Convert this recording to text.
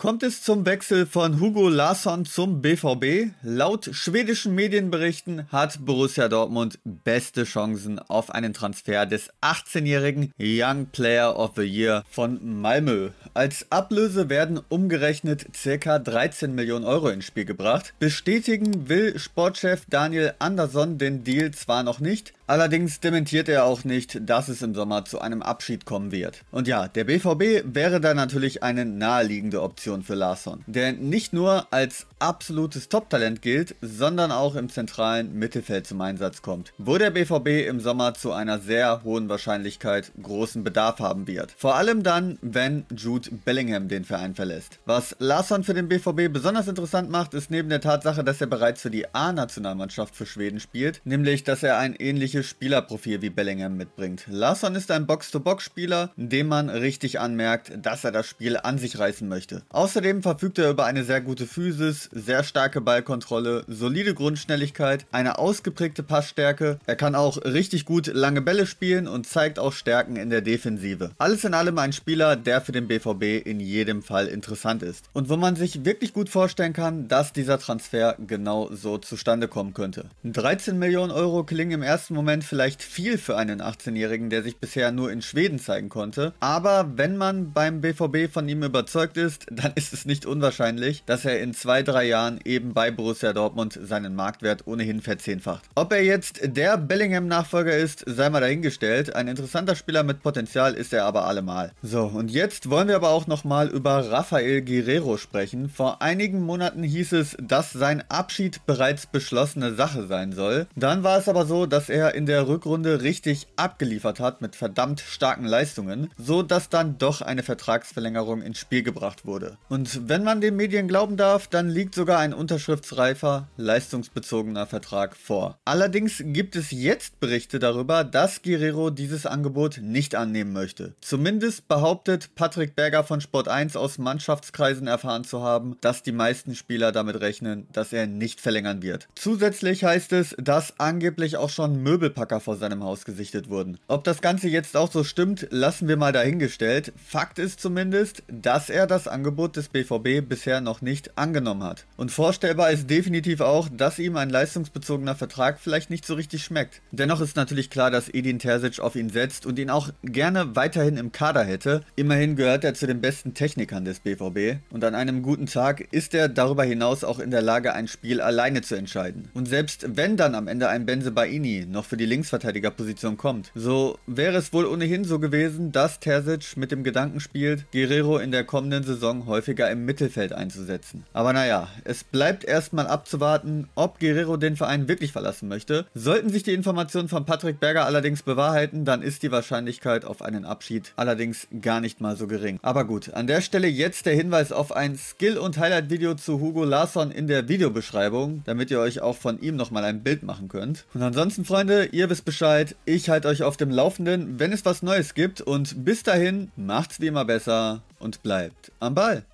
Kommt es zum Wechsel von Hugo Larsson zum BVB? Laut schwedischen Medienberichten hat Borussia Dortmund beste Chancen auf einen Transfer des 18-jährigen Young Player of the Year von Malmö. Als Ablöse werden umgerechnet ca. 13 Millionen Euro ins Spiel gebracht. Bestätigen will Sportchef Daniel Andersson den Deal zwar noch nicht, Allerdings dementiert er auch nicht, dass es im Sommer zu einem Abschied kommen wird. Und ja, der BVB wäre da natürlich eine naheliegende Option für Larsson, der nicht nur als absolutes Top-Talent gilt, sondern auch im zentralen Mittelfeld zum Einsatz kommt, wo der BVB im Sommer zu einer sehr hohen Wahrscheinlichkeit großen Bedarf haben wird. Vor allem dann, wenn Jude Bellingham den Verein verlässt. Was Larsson für den BVB besonders interessant macht, ist neben der Tatsache, dass er bereits für die A-Nationalmannschaft für Schweden spielt, nämlich dass er ein ähnliches ähnliches Spielerprofil wie Bellingham mitbringt. Larsson ist ein Box-to-Box-Spieler, dem man richtig anmerkt, dass er das Spiel an sich reißen möchte. Außerdem verfügt er über eine sehr gute Physis, sehr starke Ballkontrolle, solide Grundschnelligkeit, eine ausgeprägte Passstärke. Er kann auch richtig gut lange Bälle spielen und zeigt auch Stärken in der Defensive. Alles in allem ein Spieler, der für den BVB in jedem Fall interessant ist. Und wo man sich wirklich gut vorstellen kann, dass dieser Transfer genau so zustande kommen könnte. 13 Millionen Euro klingen im ersten Moment Moment vielleicht viel für einen 18-Jährigen, der sich bisher nur in Schweden zeigen konnte. Aber wenn man beim BVB von ihm überzeugt ist, dann ist es nicht unwahrscheinlich, dass er in zwei, drei Jahren eben bei Borussia Dortmund seinen Marktwert ohnehin verzehnfacht. Ob er jetzt der Bellingham-Nachfolger ist, sei mal dahingestellt. Ein interessanter Spieler mit Potenzial ist er aber allemal. So, und jetzt wollen wir aber auch nochmal über Rafael Guerrero sprechen. Vor einigen Monaten hieß es, dass sein Abschied bereits beschlossene Sache sein soll. Dann war es aber so, dass er in in der Rückrunde richtig abgeliefert hat mit verdammt starken Leistungen, so dass dann doch eine Vertragsverlängerung ins Spiel gebracht wurde. Und wenn man den Medien glauben darf, dann liegt sogar ein unterschriftsreifer, leistungsbezogener Vertrag vor. Allerdings gibt es jetzt Berichte darüber, dass Guerrero dieses Angebot nicht annehmen möchte. Zumindest behauptet Patrick Berger von Sport 1 aus Mannschaftskreisen erfahren zu haben, dass die meisten Spieler damit rechnen, dass er nicht verlängern wird. Zusätzlich heißt es, dass angeblich auch schon Möbel Möbelpacker vor seinem Haus gesichtet wurden. Ob das Ganze jetzt auch so stimmt, lassen wir mal dahingestellt. Fakt ist zumindest, dass er das Angebot des BVB bisher noch nicht angenommen hat. Und vorstellbar ist definitiv auch, dass ihm ein leistungsbezogener Vertrag vielleicht nicht so richtig schmeckt. Dennoch ist natürlich klar, dass Edin Terzic auf ihn setzt und ihn auch gerne weiterhin im Kader hätte. Immerhin gehört er zu den besten Technikern des BVB und an einem guten Tag ist er darüber hinaus auch in der Lage, ein Spiel alleine zu entscheiden. Und selbst wenn dann am Ende ein Benze Baini noch für die Linksverteidigerposition kommt. So wäre es wohl ohnehin so gewesen, dass Terzic mit dem Gedanken spielt, Guerrero in der kommenden Saison häufiger im Mittelfeld einzusetzen. Aber naja, es bleibt erstmal abzuwarten, ob Guerrero den Verein wirklich verlassen möchte. Sollten sich die Informationen von Patrick Berger allerdings bewahrheiten, dann ist die Wahrscheinlichkeit auf einen Abschied allerdings gar nicht mal so gering. Aber gut, an der Stelle jetzt der Hinweis auf ein Skill- und Highlight-Video zu Hugo Larsson in der Videobeschreibung, damit ihr euch auch von ihm nochmal ein Bild machen könnt. Und ansonsten, Freunde, ihr wisst Bescheid, ich halte euch auf dem Laufenden, wenn es was Neues gibt und bis dahin macht's wie immer besser und bleibt am Ball.